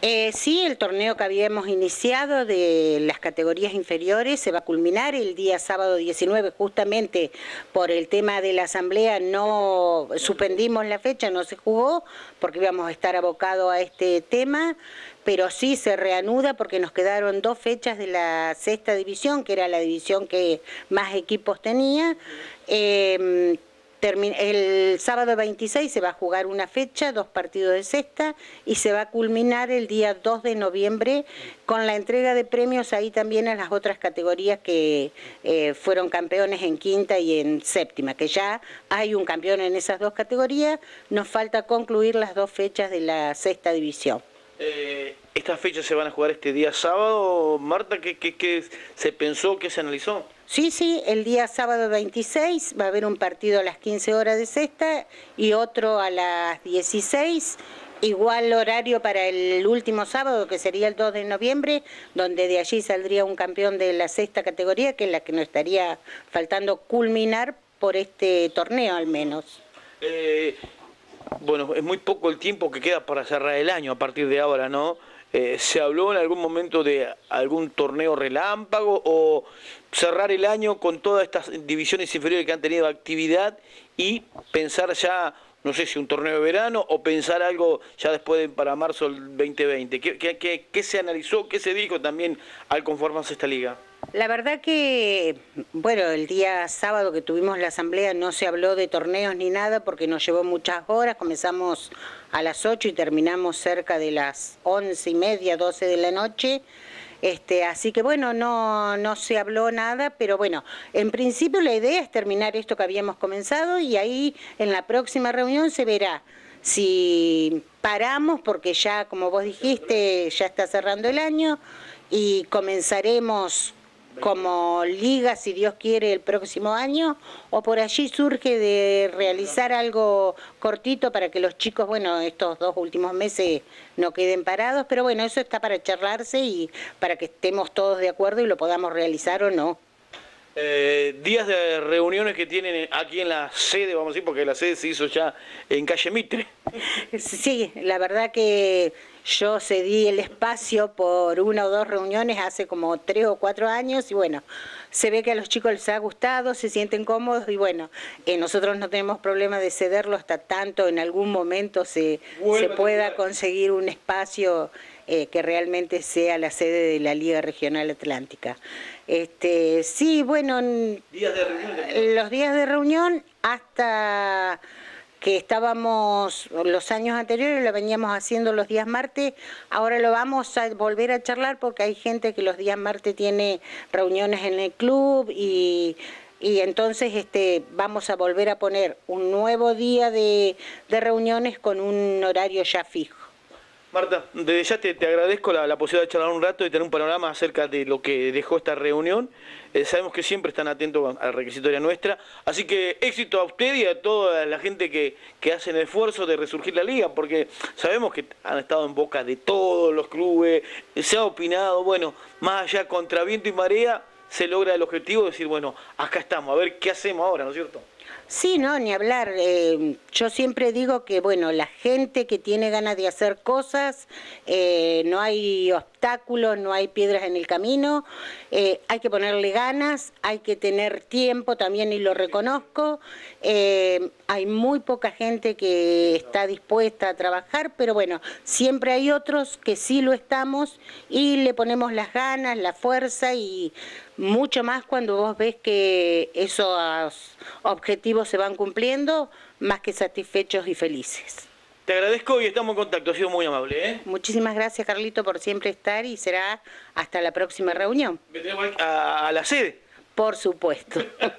Eh, sí, el torneo que habíamos iniciado de las categorías inferiores se va a culminar el día sábado 19, justamente por el tema de la asamblea no suspendimos la fecha, no se jugó porque íbamos a estar abocados a este tema, pero sí se reanuda porque nos quedaron dos fechas de la sexta división, que era la división que más equipos tenía. Em, el sábado 26 se va a jugar una fecha, dos partidos de sexta, y se va a culminar el día 2 de noviembre con la entrega de premios ahí también a las otras categorías que eh, fueron campeones en quinta y en séptima, que ya hay un campeón en esas dos categorías, nos falta concluir las dos fechas de la sexta división. Eh, ¿Estas fechas se van a jugar este día sábado, Marta? ¿Qué, se pensó, qué se analizó? Sí, sí, el día sábado 26 va a haber un partido a las 15 horas de sexta y otro a las 16 igual horario para el último sábado, que sería el 2 de noviembre, donde de allí saldría un campeón de la sexta categoría, que es la que nos estaría faltando culminar por este torneo al menos. Eh, bueno, es muy poco el tiempo que queda para cerrar el año a partir de ahora, ¿no? Eh, ¿Se habló en algún momento de algún torneo relámpago o cerrar el año con todas estas divisiones inferiores que han tenido actividad y pensar ya, no sé si un torneo de verano o pensar algo ya después para marzo del 2020? qué se analizó, qué se dijo también al conformarse esta liga? La verdad que, bueno, el día sábado que tuvimos la asamblea no se habló de torneos ni nada porque nos llevó muchas horas, comenzamos a las 8 y terminamos cerca de las 11 y media, 12 de la noche. Este, así que bueno, no, no se habló nada, pero bueno, en principio la idea es terminar esto que habíamos comenzado y ahí en la próxima reunión se verá si paramos, porque ya como vos dijiste, ya está cerrando el año y comenzaremos como liga, si Dios quiere, el próximo año, o por allí surge de realizar algo cortito para que los chicos, bueno, estos dos últimos meses no queden parados, pero bueno, eso está para charlarse y para que estemos todos de acuerdo y lo podamos realizar o no. Eh, días de reuniones que tienen aquí en la sede, vamos a decir, porque la sede se hizo ya en calle Mitre. Sí, la verdad que yo cedí el espacio por una o dos reuniones hace como tres o cuatro años y bueno, se ve que a los chicos les ha gustado, se sienten cómodos y bueno, eh, nosotros no tenemos problema de cederlo hasta tanto en algún momento se, pueda conseguir un espacio eh, que realmente sea la sede de la Liga Regional Atlántica. Este, sí, bueno, los días de reunión hasta que estábamos los años anteriores, lo veníamos haciendo los días martes, ahora lo vamos a volver a charlar porque hay gente que los días martes tiene reuniones en el club y, entonces este, vamos a volver a poner un nuevo día de reuniones con un horario ya fijo. Marta, desde ya te, agradezco la, posibilidad de charlar un rato y tener un panorama acerca de lo que dejó esta reunión. Eh, sabemos que siempre están atentos a la requisitoria nuestra. Así que éxito a usted y a toda la gente que, que hacen el esfuerzo de resurgir la liga, porque sabemos que han estado en boca de todos los clubes, se ha opinado, bueno, más allá contra viento y marea, se logra el objetivo de decir, bueno, acá estamos, a ver qué hacemos ahora, ¿no es cierto? Sí, no, ni hablar. Eh, yo siempre digo que, bueno, la gente que tiene ganas de hacer cosas, eh, no hay no hay piedras en el camino, eh, hay que ponerle ganas, hay que tener tiempo también y lo reconozco. Eh, hay muy poca gente que está dispuesta a trabajar, pero bueno, siempre hay otros que sí lo estamos y le ponemos las ganas, la fuerza y mucho más cuando vos ves que esos objetivos se van cumpliendo, más que satisfechos y felices. Te agradezco y estamos en contacto, ha sido muy amable. ¿eh? Muchísimas gracias, Carlito, por siempre estar y será hasta la próxima reunión. a la sede. Por supuesto.